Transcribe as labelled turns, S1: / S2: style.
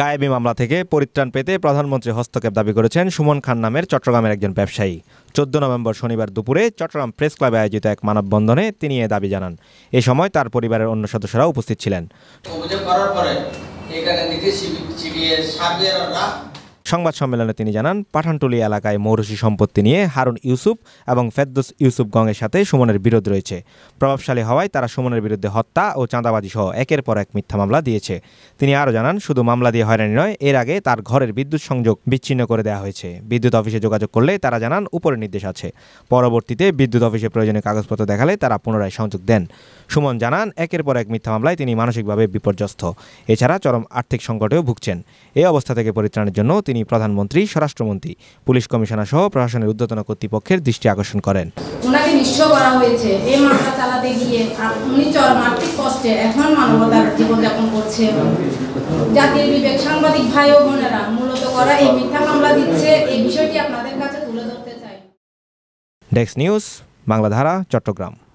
S1: গায়েবি মামলা থেকে পরিত্রাণ পেতে প্রধানমন্ত্রী হস্তক্ষেপ দাবি করেছেন সুমন খান নামের চট্টগ্রামের একজন ব্যবসায়ী চোদ্দ নভেম্বর শনিবার দুপুরে চট্টগ্রাম প্রেস ক্লাবে আয়োজিত এক মানববন্ধনে তিনি এ দাবি জানান এ সময় তার পরিবারের অন্য সদস্যরা উপস্থিত ছিলেন
S2: অভিযোগ করার পরে এখানে
S1: সংবাদ সম্মেলনে তিনি জানান পাঠানটুলি এলাকায় মৌরসি সম্পত্তি নিয়ে হারুন ইউসুফ এবং ফেদ্দোস ইউসুফ গঙের সাথে সুমনের বিরোধ রয়েছে প্রভাবশালী হওয়ায় তারা সুমনের বিরুদ্ধে হত্যা ও চাঁদাবাজি সহ একের পর এক মিথ্যা মামলা দিয়েছে তিনি আরও জানান শুধু মামলা দিয়ে হয়রানি নয় এর আগে তার ঘরের বিদ্যুৎ সংযোগ বিচ্ছিন্ন করে দেওয়া হয়েছে বিদ্যুৎ অফিসে যোগাযোগ করলে তারা জানান উপরে নির্দেশ আছে পরবর্তীতে বিদ্যুৎ অফিসে প্রয়োজনীয় কাগজপত্র দেখালে তারা পুনরায় সংযোগ দেন সুমন জানান একের পর এক মিথ্যা মামলায় তিনি মানসিকভাবে বিপর্যস্ত এছাড়া চরম আর্থিক সংকটেও ভুগছেন এই অবস্থা থেকে পরিত্রাণের জন্য তিনি তিনি প্রধানমন্ত্রী স্বরাষ্ট্রমন্ত্রী পুলিশ কমিশনার সহ প্রশাসনের উদ্যতন কর্তৃপক্ষের দৃষ্টি আকর্ষণ করেন
S2: ওনাকে নিঃস্ব করা হয়েছে এই মামলা চালাতে গিয়ে উনি চরমার্থিক কষ্টে এখন মানবতার জীবনযাপন করছে জাতির বিবেক সাংবাদিক ভাই ও বোনেরা মূলত করা এই মিথ্যা মামলা দিচ্ছে এই বিষয়টি আপনাদের কাছে তুলে ধরতে চাই
S1: ডেক্স নিউজ বাংলাধারা চট্টগ্রাম